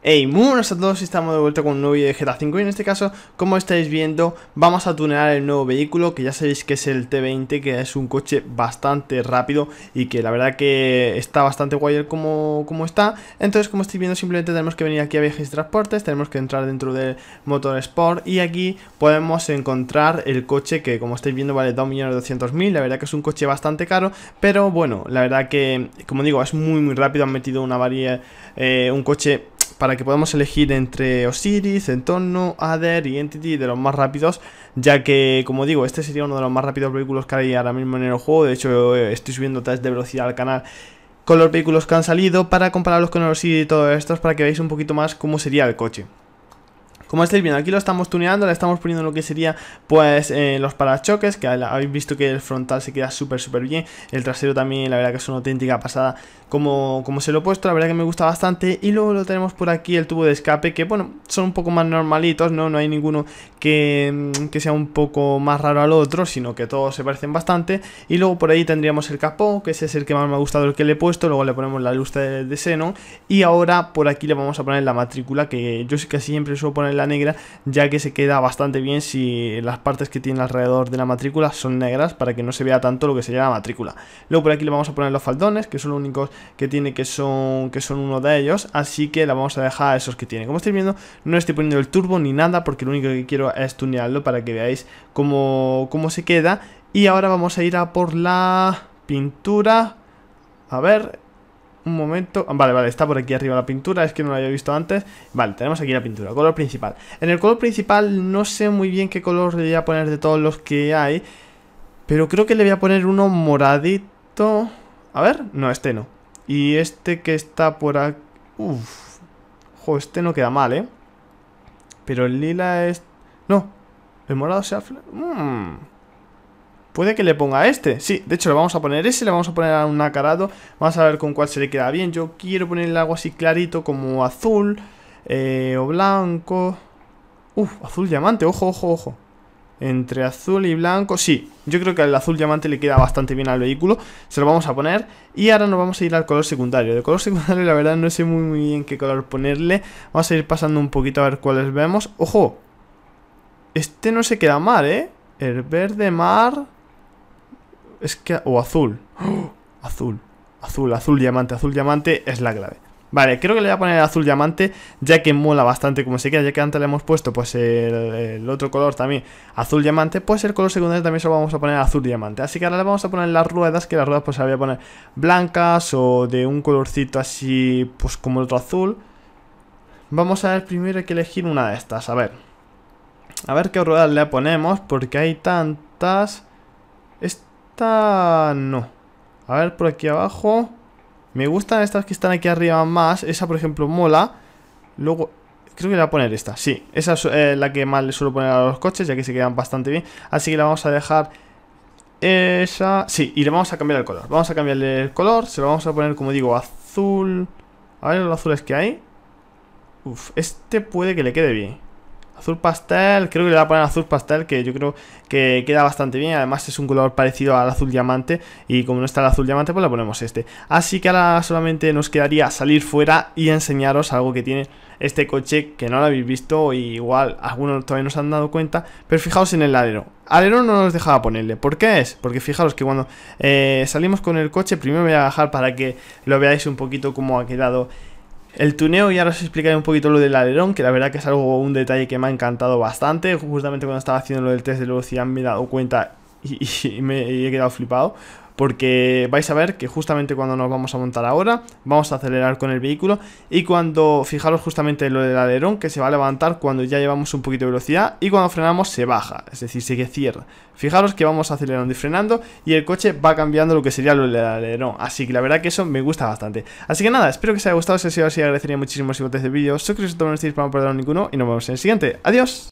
Hey, muy buenas a todos, estamos de vuelta con un nuevo video de GTA 5 en este caso, como estáis viendo, vamos a tunear el nuevo vehículo que ya sabéis que es el T20, que es un coche bastante rápido y que la verdad que está bastante guay como, como está entonces como estáis viendo simplemente tenemos que venir aquí a viajes y transportes, tenemos que entrar dentro del motor sport y aquí podemos encontrar el coche que como estáis viendo vale 2.200.000, la verdad que es un coche bastante caro, pero bueno, la verdad que como digo, es muy muy rápido, han metido una varía, eh, un coche para que podamos elegir entre Osiris, Entorno, Ader y Entity de los más rápidos, ya que, como digo, este sería uno de los más rápidos vehículos que hay ahora mismo en el juego, de hecho eh, estoy subiendo test de velocidad al canal con los vehículos que han salido para compararlos con el Osiris y todo estos para que veáis un poquito más cómo sería el coche. Como estáis viendo, aquí lo estamos tuneando, le estamos poniendo lo que sería pues eh, los parachoques, que habéis visto que el frontal se queda súper súper bien, el trasero también, la verdad que es una auténtica pasada como, como se lo he puesto, la verdad que me gusta bastante. Y luego lo tenemos por aquí el tubo de escape, que bueno, son un poco más normalitos, ¿no? No hay ninguno que, mm, sea un poco más raro al otro, sino que todos se parecen bastante. Y luego por ahí tendríamos el capó, que ese es el que más me ha gustado, el que le he puesto. Luego le ponemos la luz de, seno. Y ahora por aquí le vamos a poner la matrícula, que yo sé que siempre suelo poner la negra, ya que se queda bastante bien si las partes que tiene alrededor de la matrícula son negras para que no se vea tanto lo que sería la matrícula. Luego por aquí le vamos a poner los faldones, que son los únicos que tiene que son, que son uno de ellos, así que la vamos a dejar a esos que tiene. Como estáis viendo, no estoy poniendo el turbo ni nada porque lo único que quiero es tunearlo para que veáis cómo, cómo se queda. Y ahora vamos a ir a por la pintura. A ver, un momento Vale, vale, está por aquí arriba la pintura Es que no la había visto antes Vale, tenemos aquí la pintura, color principal En el color principal no sé muy bien qué color le voy a poner de todos los que hay Pero creo que le voy a poner uno moradito A ver, no, este no Y este que está por aquí Uff Ojo, este no queda mal, ¿eh? Pero el lila es... No, el morado se ha... Mmm... Puede que le ponga este. Sí, de hecho le vamos a poner ese, le vamos a poner a un nacarado. Vamos a ver con cuál se le queda bien. Yo quiero ponerle algo así clarito como azul eh, o blanco. Uf, azul diamante, ojo, ojo, ojo. Entre azul y blanco, sí, yo creo que el azul diamante le queda bastante bien al vehículo Se lo vamos a poner y ahora nos vamos a ir al color secundario De color secundario la verdad no sé muy, bien qué color ponerle Vamos a ir pasando un poquito a ver cuáles vemos ¡Ojo! Este no se queda mal, ¿eh? El verde mar es que... O azul. Azul. Azul, azul diamante, azul diamante es la clave. Vale, creo que le voy a poner azul diamante, ya que mola bastante como se queda, ya que antes le hemos puesto pues el, otro color también azul diamante, pues el color secundario también se lo vamos a poner azul diamante. Así que ahora le vamos a poner las ruedas, que las ruedas pues se las voy a poner blancas o de un colorcito así pues como el otro azul. Vamos a ver, primero hay que elegir una de estas, a ver. A ver qué ruedas le ponemos, porque hay tantas esta no. A ver, por aquí abajo. Me gustan estas que están aquí arriba más. Esa, por ejemplo, mola. Luego, creo que le voy a poner esta. Sí, esa es eh, la que más le suelo poner a los coches, ya que se quedan bastante bien. Así que la vamos a dejar esa. Sí, y le vamos a cambiar el color. Vamos a cambiarle el color. Se lo vamos a poner, como digo, azul. A ver los azules que hay. Uf, este puede que le quede bien. Azul pastel, creo que le voy a poner azul pastel que yo creo que queda bastante bien Además es un color parecido al azul diamante y como no está el azul diamante pues le ponemos este Así que ahora solamente nos quedaría salir fuera y enseñaros algo que tiene este coche que no lo habéis visto y igual algunos todavía no se han dado cuenta Pero fijaos en el alero, alero no nos dejaba ponerle, ¿por qué es? Porque fijaros que cuando eh, salimos con el coche primero voy a bajar para que lo veáis un poquito cómo ha quedado el tuneo, ya os explicaré un poquito lo del alerón, que la verdad que es algo un detalle que me ha encantado bastante. Justamente cuando estaba haciendo lo del test de velocidad me he dado cuenta y, me he quedado flipado porque vais a ver que justamente cuando nos vamos a montar ahora, vamos a acelerar con el vehículo y cuando, fijaros justamente lo del alerón que se va a levantar cuando ya llevamos un poquito de velocidad y cuando frenamos se baja, es decir, se cierra. Fijaros que vamos acelerando y frenando y el coche va cambiando lo que sería lo del alerón, así que la verdad que eso me gusta bastante. Así que nada, espero que os haya gustado, si ha sido así agradecería muchísimo si de el vídeo, soy que no para no perderos ninguno y nos vemos en el siguiente. ¡Adiós!